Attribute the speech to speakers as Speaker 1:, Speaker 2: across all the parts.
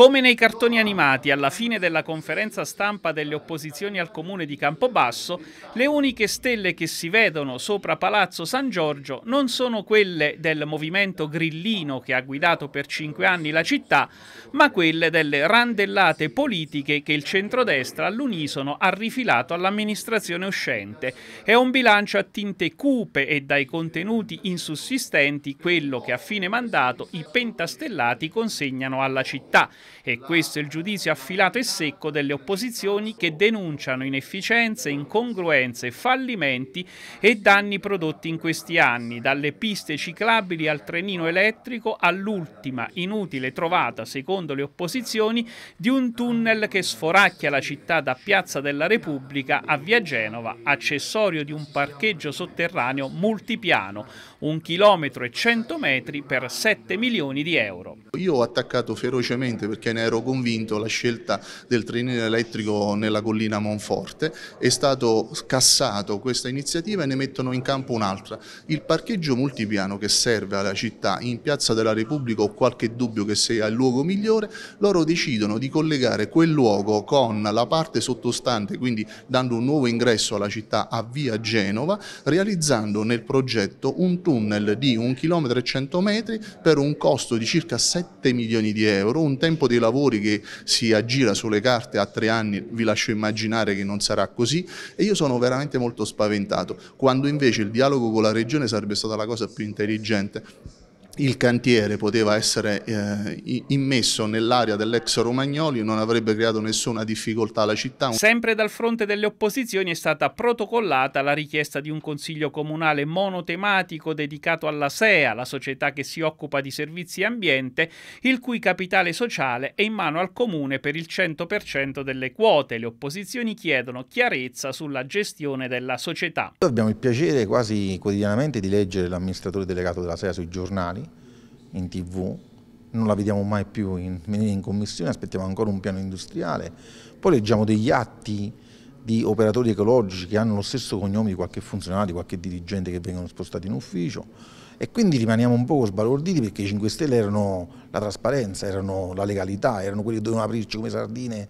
Speaker 1: Come nei cartoni animati, alla fine della conferenza stampa delle opposizioni al comune di Campobasso, le uniche stelle che si vedono sopra Palazzo San Giorgio non sono quelle del movimento grillino che ha guidato per cinque anni la città, ma quelle delle randellate politiche che il centrodestra all'unisono ha rifilato all'amministrazione uscente. È un bilancio a tinte cupe e dai contenuti insussistenti quello che a fine mandato i pentastellati consegnano alla città. E questo è il giudizio affilato e secco delle opposizioni che denunciano inefficienze, incongruenze, fallimenti e danni prodotti in questi anni, dalle piste ciclabili al trenino elettrico all'ultima inutile trovata, secondo le opposizioni, di un tunnel che sforacchia la città da Piazza della Repubblica a Via Genova, accessorio di un parcheggio sotterraneo multipiano, un chilometro e cento metri per 7 milioni di euro.
Speaker 2: Io ho attaccato ferocemente perché ne ero convinto, la scelta del trenino elettrico nella collina Monforte, è stato scassato questa iniziativa e ne mettono in campo un'altra. Il parcheggio multipiano che serve alla città in Piazza della Repubblica o qualche dubbio che sia il luogo migliore, loro decidono di collegare quel luogo con la parte sottostante, quindi dando un nuovo ingresso alla città a via Genova, realizzando nel progetto un tunnel di 1 km e 100 metri per un costo di circa 7 milioni di euro, un tempo tempo dei lavori che si aggira sulle carte a tre anni vi lascio immaginare che non sarà così e io sono veramente molto spaventato, quando invece il dialogo con la Regione sarebbe stata la cosa più intelligente il cantiere poteva essere eh, immesso nell'area dell'ex Romagnoli, non avrebbe creato nessuna difficoltà alla città.
Speaker 1: Sempre dal fronte delle opposizioni è stata protocollata la richiesta di un consiglio comunale monotematico dedicato alla SEA, la società che si occupa di servizi e ambiente, il cui capitale sociale è in mano al comune per il 100% delle quote. Le opposizioni chiedono chiarezza sulla gestione della società.
Speaker 3: Abbiamo il piacere quasi quotidianamente di leggere l'amministratore delegato della SEA sui giornali in tv, non la vediamo mai più in, in commissione, aspettiamo ancora un piano industriale, poi leggiamo degli atti di operatori ecologici che hanno lo stesso cognome di qualche funzionario, di qualche dirigente che vengono spostati in ufficio e quindi rimaniamo un po' sbalorditi perché i 5 Stelle erano la trasparenza, erano la legalità, erano quelli che dovevano aprirci come sardine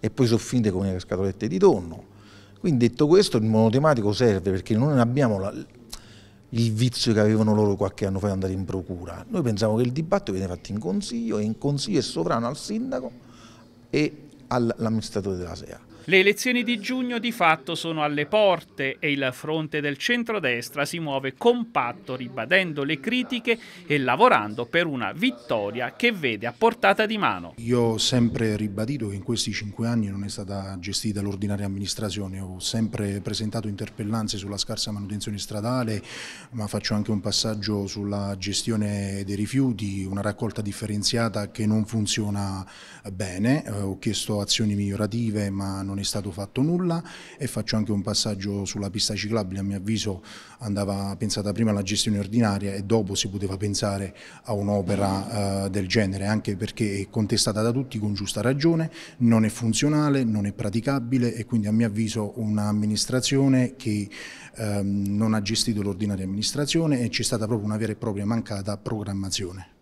Speaker 3: e poi soffinte come scatolette di tonno. Quindi detto questo il monotematico serve perché non abbiamo la, il vizio che avevano loro qualche anno fa di andare in procura. Noi pensiamo che il dibattito viene fatto in consiglio e in consiglio è sovrano al sindaco e all'amministratore della SEA.
Speaker 1: Le elezioni di giugno di fatto sono alle porte e il fronte del centrodestra si muove compatto ribadendo le critiche e lavorando per una vittoria che vede a portata di mano.
Speaker 4: Io ho sempre ribadito che in questi cinque anni non è stata gestita l'ordinaria amministrazione, ho sempre presentato interpellanze sulla scarsa manutenzione stradale, ma faccio anche un passaggio sulla gestione dei rifiuti, una raccolta differenziata che non funziona bene, eh, ho chiesto azioni migliorative ma non non è stato fatto nulla e faccio anche un passaggio sulla pista ciclabile, a mio avviso andava pensata prima la gestione ordinaria e dopo si poteva pensare a un'opera eh, del genere, anche perché è contestata da tutti con giusta ragione, non è funzionale, non è praticabile e quindi a mio avviso un'amministrazione che ehm, non ha gestito l'ordinaria amministrazione e c'è stata proprio una vera e propria mancata programmazione.